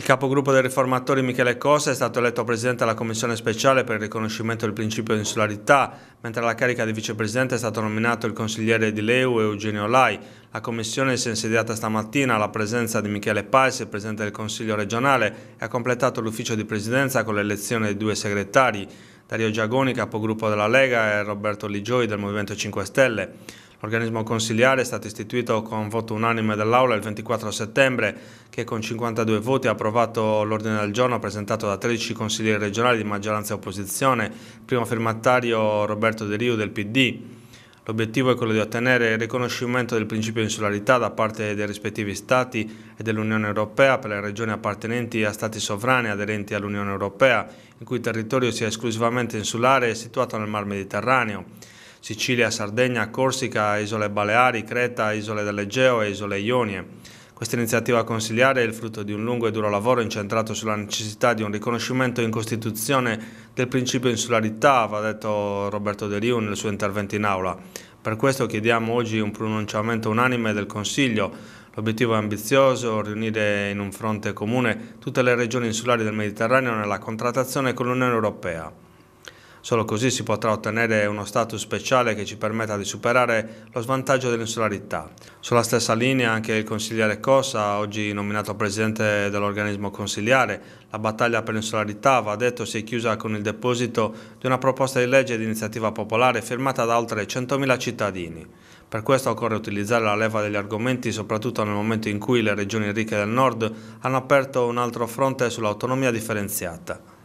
Il capogruppo dei riformatori Michele Costa è stato eletto presidente della commissione speciale per il riconoscimento del principio di insularità, mentre alla carica di vicepresidente è stato nominato il consigliere di Leu Eugenio Lai. La commissione si è insediata stamattina alla presenza di Michele Pais, presidente del consiglio regionale, e ha completato l'ufficio di presidenza con l'elezione dei due segretari, Dario Giagoni, capogruppo della Lega, e Roberto Ligioi del Movimento 5 Stelle. L'organismo consiliare è stato istituito con voto unanime dell'Aula il 24 settembre che con 52 voti ha approvato l'ordine del giorno presentato da 13 consiglieri regionali di maggioranza e opposizione, primo firmatario Roberto De Rio del PD. L'obiettivo è quello di ottenere il riconoscimento del principio di insularità da parte dei rispettivi Stati e dell'Unione Europea per le regioni appartenenti a Stati sovrani aderenti all'Unione Europea, in cui il territorio sia esclusivamente insulare e situato nel Mar Mediterraneo. Sicilia, Sardegna, Corsica, Isole Baleari, Creta, Isole dell'Egeo e Isole Ionie. Questa iniziativa consiliare è il frutto di un lungo e duro lavoro incentrato sulla necessità di un riconoscimento in Costituzione del principio insularità, va detto Roberto De Rio nel suo intervento in aula. Per questo chiediamo oggi un pronunciamento unanime del Consiglio. L'obiettivo è ambizioso, riunire in un fronte comune tutte le regioni insulari del Mediterraneo nella contrattazione con l'Unione Europea. Solo così si potrà ottenere uno status speciale che ci permetta di superare lo svantaggio dell'insularità. Sulla stessa linea anche il consigliere Cossa, oggi nominato presidente dell'organismo consiliare, la battaglia per l'insularità, va detto, si è chiusa con il deposito di una proposta di legge di iniziativa popolare firmata da oltre 100.000 cittadini. Per questo occorre utilizzare la leva degli argomenti, soprattutto nel momento in cui le regioni ricche del nord hanno aperto un altro fronte sull'autonomia differenziata.